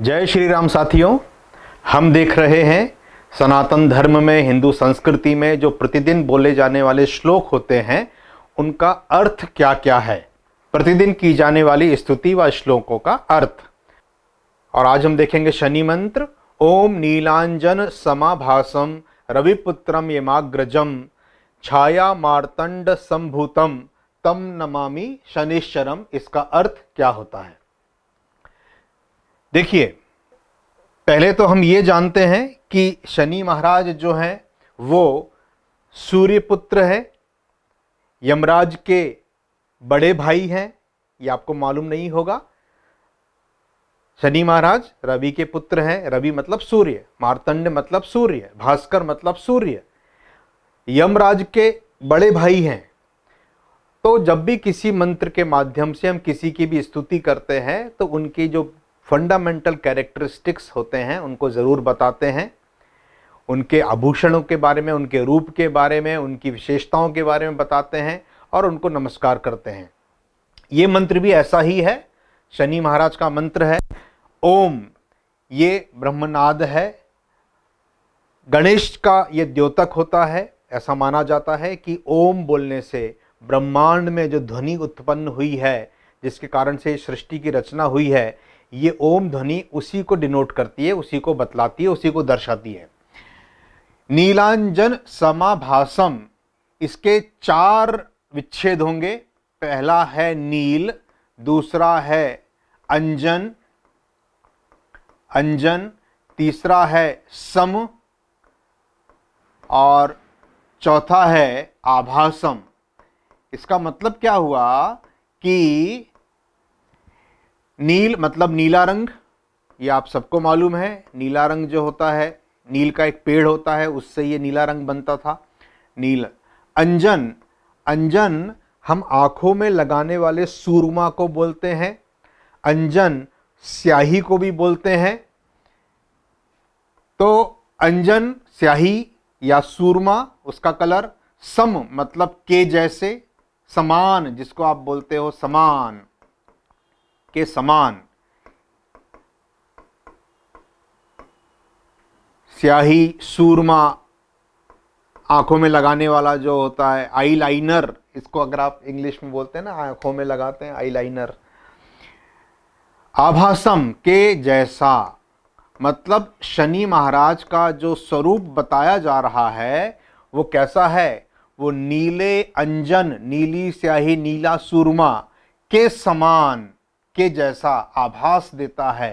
जय श्री राम साथियों हम देख रहे हैं सनातन धर्म में हिंदू संस्कृति में जो प्रतिदिन बोले जाने वाले श्लोक होते हैं उनका अर्थ क्या क्या है प्रतिदिन की जाने वाली स्तुति व श्लोकों का अर्थ और आज हम देखेंगे शनि मंत्र ओम नीलांजन समाभासम रविपुत्रम यमाग्रजम छाया मार्तंड संभूतम तम नमामि शनिश्चरम इसका अर्थ क्या होता है देखिए पहले तो हम ये जानते हैं कि शनि महाराज जो है वो सूर्य पुत्र है यमराज के बड़े भाई हैं ये आपको मालूम नहीं होगा शनि महाराज रवि के पुत्र हैं रवि मतलब सूर्य मारतंड मतलब सूर्य भास्कर मतलब सूर्य यमराज के बड़े भाई हैं तो जब भी किसी मंत्र के माध्यम से हम किसी की भी स्तुति करते हैं तो उनकी जो फंडामेंटल कैरेक्टरिस्टिक्स होते हैं उनको ज़रूर बताते हैं उनके आभूषणों के बारे में उनके रूप के बारे में उनकी विशेषताओं के बारे में बताते हैं और उनको नमस्कार करते हैं ये मंत्र भी ऐसा ही है शनि महाराज का मंत्र है ओम ये ब्रह्मनाद है गणेश का ये द्योतक होता है ऐसा माना जाता है कि ओम बोलने से ब्रह्मांड में जो ध्वनि उत्पन्न हुई है जिसके कारण से सृष्टि की रचना हुई है ये ओम ध्वनि उसी को डिनोट करती है उसी को बतलाती है उसी को दर्शाती है नीलांजन समाभासम इसके चार विच्छेद होंगे पहला है नील दूसरा है अंजन अंजन तीसरा है सम और चौथा है आभासम इसका मतलब क्या हुआ कि नील मतलब नीला रंग ये आप सबको मालूम है नीला रंग जो होता है नील का एक पेड़ होता है उससे ये नीला रंग बनता था नील अंजन अंजन हम आंखों में लगाने वाले सूरमा को बोलते हैं अंजन स्याही को भी बोलते हैं तो अंजन स्याही या सूरमा उसका कलर सम मतलब के जैसे समान जिसको आप बोलते हो समान के समान स्याही सूरमा आंखों में लगाने वाला जो होता है आई लाइनर इसको अगर आप इंग्लिश में बोलते हैं ना आंखों में लगाते हैं आई लाइनर आभासम के जैसा मतलब शनि महाराज का जो स्वरूप बताया जा रहा है वो कैसा है वो नीले अंजन नीली स्याही नीला सूरमा के समान के जैसा आभास देता है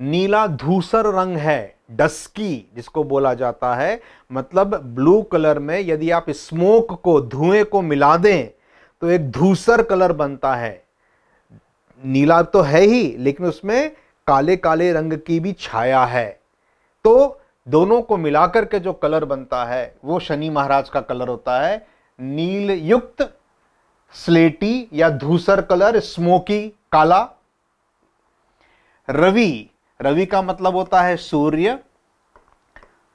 नीला धूसर रंग है डस्की जिसको बोला जाता है मतलब ब्लू कलर में यदि आप स्मोक को धुएं को मिला दें तो एक धूसर कलर बनता है नीला तो है ही लेकिन उसमें काले काले रंग की भी छाया है तो दोनों को मिलाकर के जो कलर बनता है वो शनि महाराज का कलर होता है नील युक्त स्लेटी या धूसर कलर स्मोकी काला रवि रवि का मतलब होता है सूर्य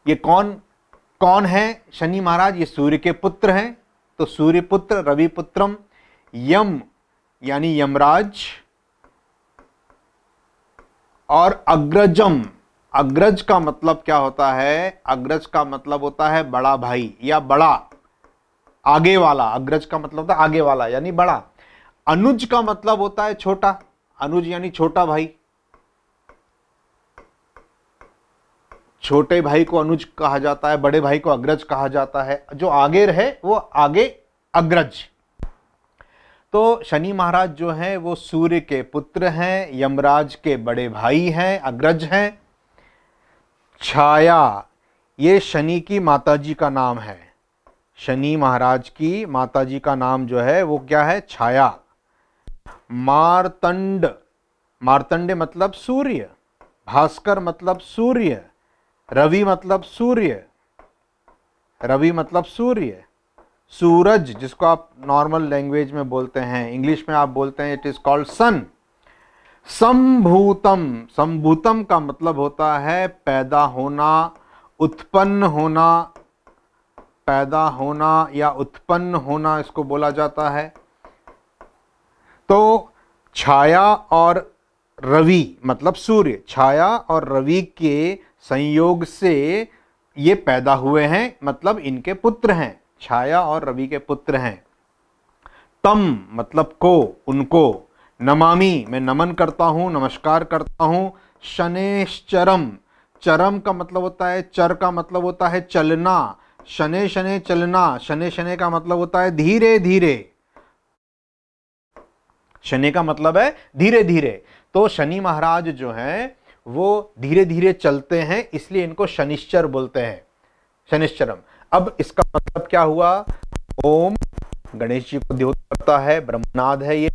ये कौन कौन है शनि महाराज ये सूर्य के पुत्र हैं तो सूर्य पुत्र रवि पुत्रम यम यानी यमराज और अग्रजम अग्रज का मतलब क्या होता है अग्रज का मतलब होता है बड़ा भाई या बड़ा आगे वाला अग्रज का मतलब था आगे वाला यानी बड़ा अनुज का मतलब होता है छोटा अनुज यानी छोटा भाई छोटे भाई को अनुज कहा जाता है बड़े भाई को अग्रज कहा जाता है जो आगे रहे वो आगे अग्रज तो शनि महाराज जो हैं वो सूर्य के पुत्र हैं यमराज के बड़े भाई हैं अग्रज हैं छाया ये शनि की माताजी का नाम है शनि महाराज की माता जी का नाम जो है वो क्या है छाया मारतंड मारतंड मतलब सूर्य भास्कर मतलब सूर्य रवि मतलब सूर्य रवि मतलब सूर्य सूरज जिसको आप नॉर्मल लैंग्वेज में बोलते हैं इंग्लिश में आप बोलते हैं इट इज़ कॉल्ड सन संभूतम संभूतम का मतलब होता है पैदा होना उत्पन्न होना पैदा होना या उत्पन्न होना इसको बोला जाता है तो छाया और रवि मतलब सूर्य छाया और रवि के संयोग से ये पैदा हुए हैं मतलब इनके पुत्र हैं छाया और रवि के पुत्र हैं तम मतलब को उनको नमामि मैं नमन करता हूं नमस्कार करता शनेश शनेश्चरम चरम का मतलब होता है चर का मतलब होता है चलना शने शने चलना शने शने का मतलब होता है धीरे धीरे शनि का मतलब है धीरे धीरे तो शनि महाराज जो हैं वो धीरे धीरे चलते हैं इसलिए इनको शनिश्चर बोलते हैं शनिश्चरम अब इसका मतलब क्या हुआ ओम गणेश जी को द्योत करता है ब्रह्मनाद है ये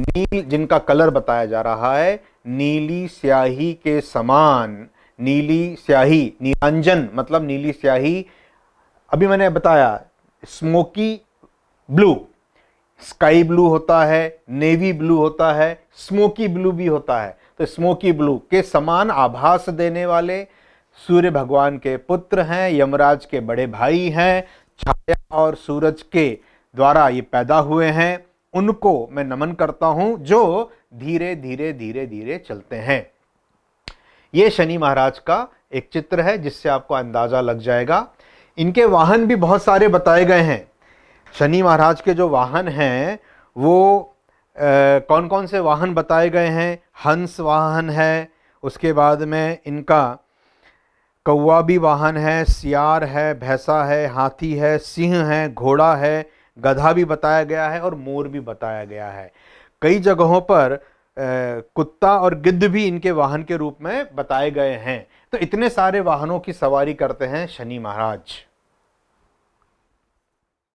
नील जिनका कलर बताया जा रहा है नीली स्याही के समान नीली स्याही नीलांजन मतलब नीली स्याही अभी मैंने बताया स्मोकी ब्लू स्काई ब्लू होता है नेवी ब्लू होता है स्मोकी ब्लू भी होता है तो स्मोकी ब्लू के समान आभास देने वाले सूर्य भगवान के पुत्र हैं यमराज के बड़े भाई हैं छाया और सूरज के द्वारा ये पैदा हुए हैं उनको मैं नमन करता हूँ जो धीरे धीरे धीरे धीरे चलते हैं ये शनि महाराज का एक चित्र है जिससे आपको अंदाज़ा लग जाएगा इनके वाहन भी बहुत सारे बताए गए हैं शनि महाराज के जो वाहन हैं वो आ, कौन कौन से वाहन बताए गए हैं हंस वाहन है उसके बाद में इनका कौवा भी वाहन है सियार है भैंसा है हाथी है सिंह है घोड़ा है गधा भी बताया गया है और मोर भी बताया गया है कई जगहों पर कुत्ता और गिद्ध भी इनके वाहन के रूप में बताए गए हैं तो इतने सारे वाहनों की सवारी करते हैं शनि महाराज